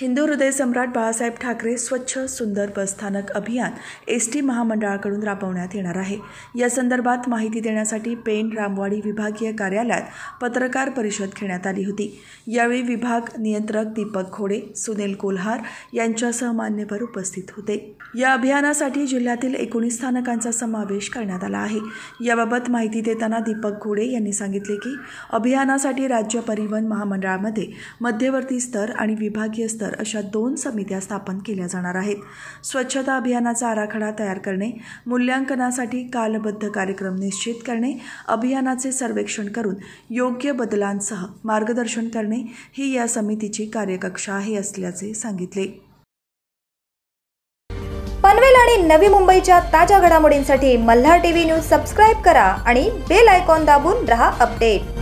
हिंदू हृदय सम्राट बाळासाहेब ठाकरे स्वच्छ सुंदर बसस्थानक अभियान एस टी महामंडळाकडून राबवण्यात येणार आहे या संदर्भात माहिती देण्यासाठी पेण रामवाडी विभागीय कार्यालयात पत्रकार परिषद घेण्यात आली होती यावेळी विभाग नियंत्रक दीपक घोडे सुनील कोल्हार यांच्यासह मान्यवर उपस्थित होते या अभियानासाठी जिल्ह्यातील एकोणीस स्थानकांचा समावेश करण्यात आला आहे याबाबत माहिती देताना दीपक घोडे यांनी सांगितले की अभियानासाठी राज्य परिवहन महामंडळामध्ये मध्यवर्ती स्तर आणि विभागीय स्तर अशा दोन समित्या स्थापन केल्या जाणार आहेत स्वच्छता अभियानाचा आराखडा तयार करणे मूल्यांकनासाठी कालबद्ध कार्यक्रम निश्चित करणे अभियानाचे सर्वेक्षण करून योग्य बदलांसह मार्गदर्शन करणे ही या समितीची कार्यकक्षा आहे असल्याचे सांगितले पनवेल आणि नवी मुंबईच्या ताज्या घडामोडींसाठी मल्हार टीव्ही न्यूज सबस्क्राईब करा आणि बेल आयकॉन दाबून रहा अपडेट